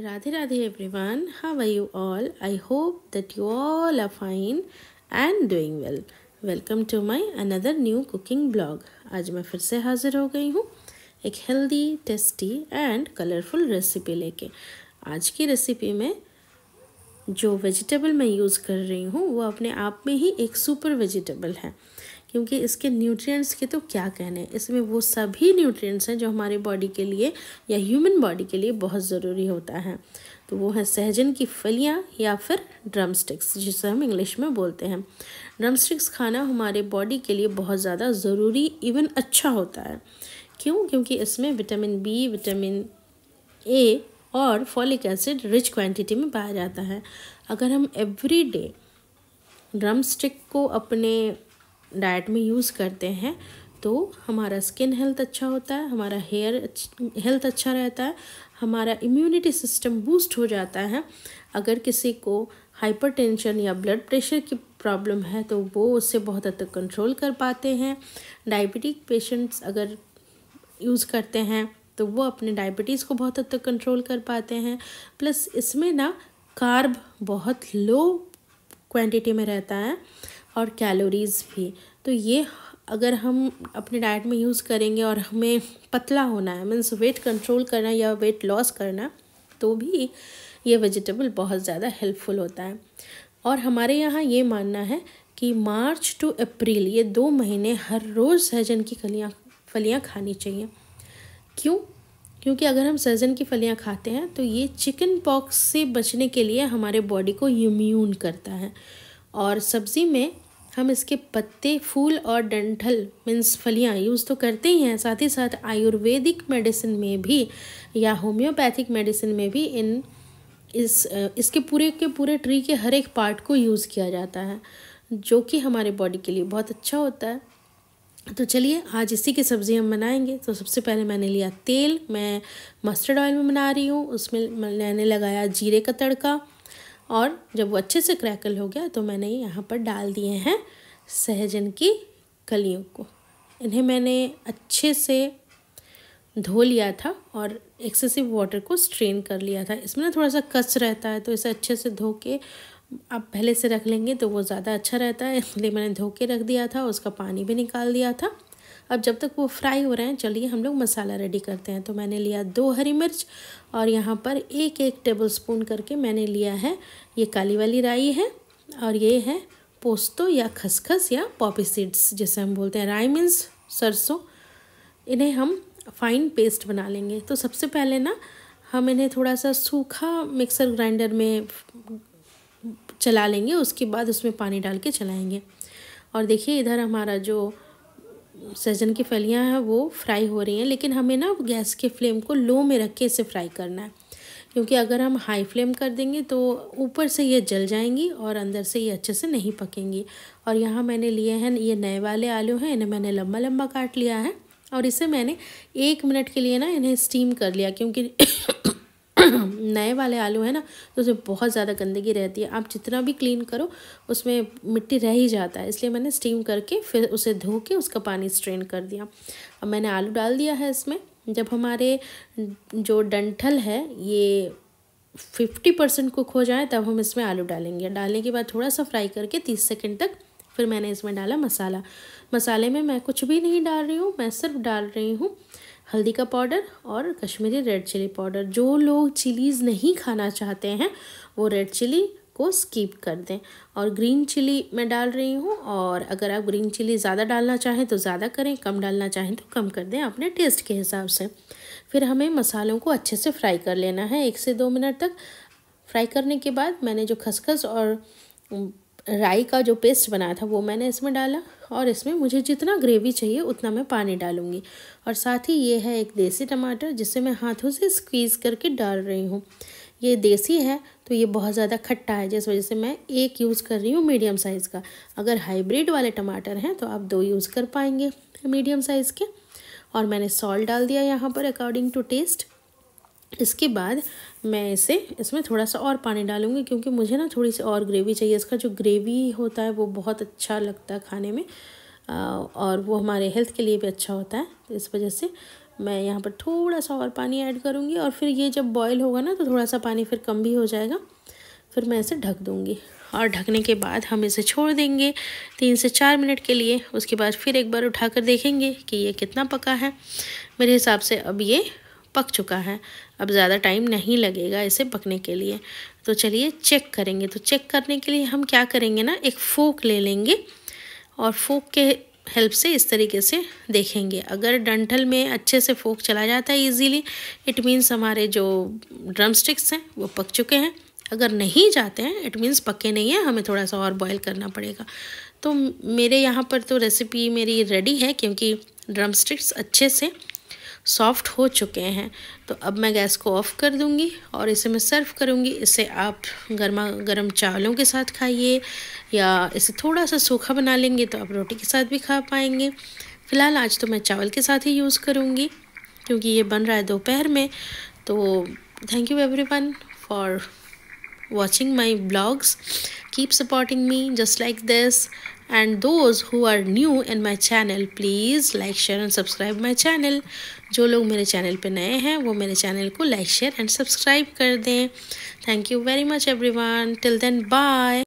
Radhe Radhe everyone how I you all I hope that you all are fine and doing well welcome to my another new cooking blog आज मैं फिर से हाजिर हो गई हूँ एक healthy tasty and colourful recipe लेके आज की रेसिपी में जो वेजिटेबल मैं यूज़ कर रही हूँ वो अपने आप में ही एक सुपर वेजिटेबल है क्योंकि इसके न्यूट्रिएंट्स के तो क्या कहने इसमें वो सभी न्यूट्रिएंट्स हैं जो हमारे बॉडी के लिए या ह्यूमन बॉडी के लिए बहुत ज़रूरी होता है तो वो है सहजन की फलियाँ या फिर ड्रम स्टिक्स जिसे हम इंग्लिश में बोलते हैं ड्रम स्टिक्स खाना हमारे बॉडी के लिए बहुत ज़्यादा ज़रूरी इवन अच्छा होता है क्यों क्योंकि इसमें विटामिन बी विटामिन ए और फॉलिक एसिड रिच क्वांटिटी में पाया जाता है अगर हम एवरी डे ड्रम स्टिक को अपने डाइट में यूज़ करते हैं तो हमारा स्किन हेल्थ अच्छा होता है हमारा हेयर हेल्थ अच्छा रहता है हमारा इम्यूनिटी सिस्टम बूस्ट हो जाता है अगर किसी को हाइपरटेंशन या ब्लड प्रेशर की प्रॉब्लम है तो वो उससे बहुत हद तक कंट्रोल कर पाते हैं डायबिटिक पेशेंट्स अगर यूज़ करते हैं तो वो अपने डायबिटीज़ को बहुत हद तक कंट्रोल कर पाते हैं प्लस इसमें ना कार्ब बहुत लो क्वांटिटी में रहता है और कैलोरीज़ भी तो ये अगर हम अपने डाइट में यूज़ करेंगे और हमें पतला होना है मीन्स वेट कंट्रोल करना या वेट लॉस करना तो भी ये वेजिटेबल बहुत ज़्यादा हेल्पफुल होता है और हमारे यहाँ ये मानना है कि मार्च टू अप्रैल ये दो महीने हर रोज़ सहजन की फलियाँ फलियाँ खानी चाहिए क्यों क्योंकि अगर हम सहजन की फलियाँ खाते हैं तो ये चिकन पॉक्स से बचने के लिए हमारे बॉडी को इम्यून करता है और सब्ज़ी में हम इसके पत्ते फूल और डंठल मीन्स फलियाँ यूज़ तो करते ही हैं साथ ही साथ आयुर्वेदिक मेडिसिन में भी या होम्योपैथिक मेडिसिन में भी इन इस इसके पूरे के पूरे ट्री के हर एक पार्ट को यूज़ किया जाता है जो कि हमारे बॉडी के लिए बहुत अच्छा होता है तो चलिए आज इसी की सब्ज़ी हम बनाएंगे तो सबसे पहले मैंने लिया तेल मैं मस्टर्ड ऑयल में बना रही हूँ उसमें मैंने लगाया जीरे का तड़का और जब वो अच्छे से क्रैकल हो गया तो मैंने यहाँ पर डाल दिए हैं सहजन की कलियों को इन्हें मैंने अच्छे से धो लिया था और एक्सेसिव वाटर को स्ट्रेन कर लिया था इसमें ना थोड़ा सा कस रहता है तो इसे अच्छे से धो के आप पहले से रख लेंगे तो वो ज़्यादा अच्छा रहता है इसलिए मैंने धो के रख दिया था उसका पानी भी निकाल दिया था अब जब तक वो फ्राई हो रहे हैं चलिए हम लोग मसाला रेडी करते हैं तो मैंने लिया दो हरी मिर्च और यहाँ पर एक एक टेबल स्पून करके मैंने लिया है ये काली वाली राई है और ये है पोस्तो या खसखस या पॉपी सीड्स जैसे हम बोलते हैं राई मीन्स सरसों इन्हें हम फाइन पेस्ट बना लेंगे तो सबसे पहले ना हम इन्हें थोड़ा सा सूखा मिक्सर ग्राइंडर में चला लेंगे उसके बाद उसमें पानी डाल के चलाएँगे और देखिए इधर हमारा जो सहजन की फलियां हैं वो फ्राई हो रही हैं लेकिन हमें ना गैस के फ्लेम को लो में रख के इसे फ्राई करना है क्योंकि अगर हम हाई फ्लेम कर देंगे तो ऊपर से ये जल जाएंगी और अंदर से ये अच्छे से नहीं पकेंगी और यहाँ मैंने लिए हैं ये नए वाले आलू हैं इन्हें मैंने लम्बा लम्बा काट लिया है और इसे मैंने एक मिनट के लिए ना इन्हें स्टीम कर लिया क्योंकि नए वाले आलू हैं ना तो उसमें बहुत ज़्यादा गंदगी रहती है आप जितना भी क्लीन करो उसमें मिट्टी रह ही जाता है इसलिए मैंने स्टीम करके फिर उसे धो के उसका पानी स्ट्रेन कर दिया अब मैंने आलू डाल दिया है इसमें जब हमारे जो डंठल है ये फिफ्टी परसेंट कुक हो जाए तब हम इसमें आलू डालेंगे डालने के बाद थोड़ा सा फ्राई करके तीस सेकेंड तक फिर मैंने इसमें डाला मसाला मसाले में मैं कुछ भी नहीं डाल रही हूँ मैं सिर्फ डाल रही हूँ हल्दी का पाउडर और कश्मीरी रेड चिली पाउडर जो लोग चिलीज़ नहीं खाना चाहते हैं वो रेड चिली को स्कीप कर दें और ग्रीन चिली मैं डाल रही हूँ और अगर आप ग्रीन चिली ज़्यादा डालना चाहें तो ज़्यादा करें कम डालना चाहें तो कम कर दें अपने टेस्ट के हिसाब से फिर हमें मसालों को अच्छे से फ्राई कर लेना है एक से दो मिनट तक फ्राई करने के बाद मैंने जो खसखस और राई का जो पेस्ट बनाया था वो मैंने इसमें डाला और इसमें मुझे जितना ग्रेवी चाहिए उतना मैं पानी डालूँगी और साथ ही ये है एक देसी टमाटर जिसे मैं हाथों से स्क्वीज़ करके डाल रही हूँ ये देसी है तो ये बहुत ज़्यादा खट्टा है जिस वजह से मैं एक यूज़ कर रही हूँ मीडियम साइज़ का अगर हाइब्रिड वाले टमाटर हैं तो आप दो यूज़ कर पाएंगे मीडियम साइज़ के और मैंने सॉल्ट डाल दिया यहाँ पर अकॉर्डिंग टू टेस्ट इसके बाद मैं इसे इसमें थोड़ा सा और पानी डालूँगी क्योंकि मुझे ना थोड़ी सी और ग्रेवी चाहिए इसका जो ग्रेवी होता है वो बहुत अच्छा लगता है खाने में और वो हमारे हेल्थ के लिए भी अच्छा होता है तो इस वजह से मैं यहाँ पर थोड़ा सा और पानी ऐड करूँगी और फिर ये जब बॉयल होगा ना तो थोड़ा सा पानी फिर कम भी हो जाएगा फिर मैं इसे ढक दूँगी और ढकने के बाद हम इसे छोड़ देंगे तीन से चार मिनट के लिए उसके बाद फिर एक बार उठा कर देखेंगे कि ये कितना पका है मेरे हिसाब से अब ये पक चुका है अब ज़्यादा टाइम नहीं लगेगा इसे पकने के लिए तो चलिए चेक करेंगे तो चेक करने के लिए हम क्या करेंगे ना एक फोक ले लेंगे और फोक के हेल्प से इस तरीके से देखेंगे अगर डंठल में अच्छे से फोक चला जाता है इजीली इट मीन्स हमारे जो ड्रम स्टिक्स हैं वो पक चुके हैं अगर नहीं जाते हैं इट मीन्स पके नहीं हैं हमें थोड़ा सा और बॉईल करना पड़ेगा तो मेरे यहाँ पर तो रेसिपी मेरी रेडी है क्योंकि ड्रम स्टिक्स अच्छे से सॉफ्ट हो चुके हैं तो अब मैं गैस को ऑफ़ कर दूंगी और इसे मैं सर्व करूंगी इसे आप गर्मा गर्म चावलों के साथ खाइए या इसे थोड़ा सा सूखा बना लेंगे तो आप रोटी के साथ भी खा पाएंगे फ़िलहाल आज तो मैं चावल के साथ ही यूज़ करूँगी क्योंकि ये बन रहा है दोपहर में तो thank you every for watching my blogs keep supporting me just like this and those who are new in my channel please like share and subscribe my channel जो लोग मेरे चैनल पर नए हैं वो मेरे चैनल को लाइक शेयर एंड सब्सक्राइब कर दें thank you very much everyone till then bye